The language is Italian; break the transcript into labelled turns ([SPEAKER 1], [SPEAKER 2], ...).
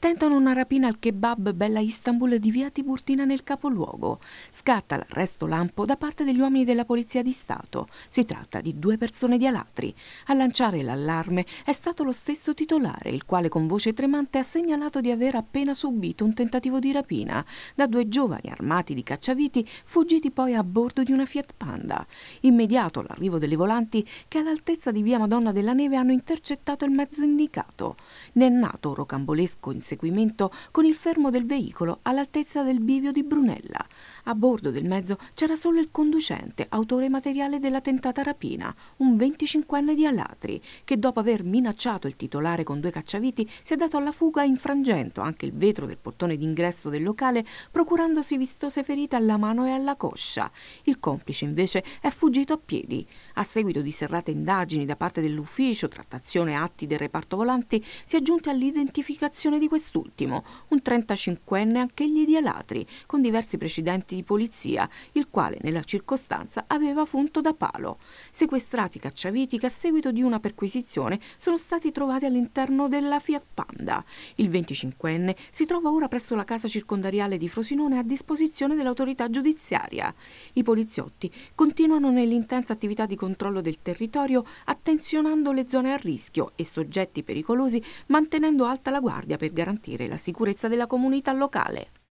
[SPEAKER 1] Tentano una rapina al kebab Bella Istanbul di via Tiburtina nel capoluogo. Scatta l'arresto lampo da parte degli uomini della Polizia di Stato. Si tratta di due persone di Alatri. A lanciare l'allarme è stato lo stesso titolare, il quale con voce tremante ha segnalato di aver appena subito un tentativo di rapina da due giovani armati di cacciaviti fuggiti poi a bordo di una Fiat Panda. Immediato l'arrivo delle volanti che all'altezza di via Madonna della Neve hanno intercettato il mezzo indicato. Ne è nato rocambolesco in inseguimento con il fermo del veicolo all'altezza del bivio di Brunella. A bordo del mezzo c'era solo il conducente, autore materiale della tentata rapina, un 25enne di Alatri, che dopo aver minacciato il titolare con due cacciaviti si è dato alla fuga infrangendo anche il vetro del portone d'ingresso del locale, procurandosi vistose ferite alla mano e alla coscia. Il complice invece è fuggito a piedi. A seguito di serrate indagini da parte dell'ufficio, trattazione atti del reparto volanti, si è giunti all'identificazione di quest'ultimo, un 35enne anch'egli di Alatri, con diversi precedenti di polizia, il quale nella circostanza aveva funto da palo. Sequestrati cacciaviti che a seguito di una perquisizione sono stati trovati all'interno della Fiat Panda. Il 25enne si trova ora presso la casa circondariale di Frosinone a disposizione dell'autorità giudiziaria. I poliziotti continuano nell'intensa attività di controllo del territorio attenzionando le zone a rischio e soggetti pericolosi mantenendo alta la guardia per garantire la sicurezza della comunità locale.